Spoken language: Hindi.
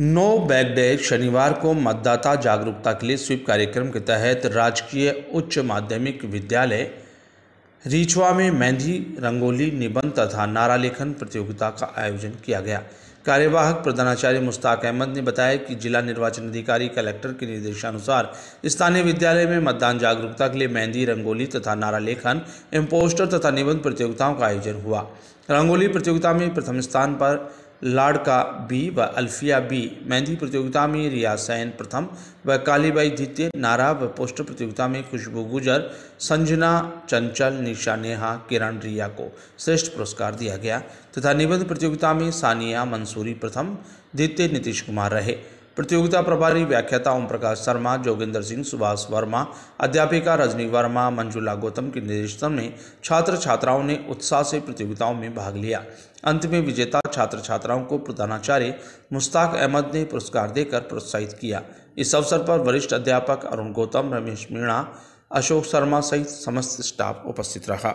नौ बैग डे शनिवार को मतदाता जागरूकता के लिए स्वीप कार्यक्रम के तहत राजकीय उच्च माध्यमिक विद्यालय रीछवा में मेहंदी रंगोली निबंध तथा नारा लेखन प्रतियोगिता का आयोजन किया गया कार्यवाहक प्रधानाचार्य मुश्ताक अहमद ने बताया कि जिला निर्वाचन अधिकारी कलेक्टर के निर्देशानुसार स्थानीय विद्यालय में मतदान जागरूकता के लिए मेहंदी रंगोली तथा नारा लेखन एवं पोस्टर तथा निबंध प्रतियोगिताओं का आयोजन हुआ रंगोली प्रतियोगिता में प्रथम स्थान पर लाड़का बी व अल्फिया बी मेहंदी प्रतियोगिता में रिया सैन प्रथम व कालीबाई द्वितीय नारा व पोस्टर प्रतियोगिता में खुशबू गुजर संजना चंचल निशा नेहा किरण रिया को श्रेष्ठ पुरस्कार दिया गया तथा निबंध प्रतियोगिता में सानिया मंसूर मंसूरी प्रथम द्वितीय नीतीश कुमार रहे प्रतियोगिता प्रभारी व्याख्याता ओम प्रकाश शर्मा जोगिंदर सिंह सुभाष वर्मा अध्यापिका रजनी वर्मा मंजुला गौतम के निर्देशन में छात्र छात्राओं ने उत्साह से प्रतियोगिताओं में भाग लिया अंत में विजेता छात्र छात्राओं को प्रधानाचार्य मुश्ताक अहमद ने पुरस्कार देकर प्रोत्साहित किया इस अवसर पर वरिष्ठ अध्यापक अरुण गौतम रमेश मीणा अशोक शर्मा सहित समस्त स्टाफ उपस्थित रहा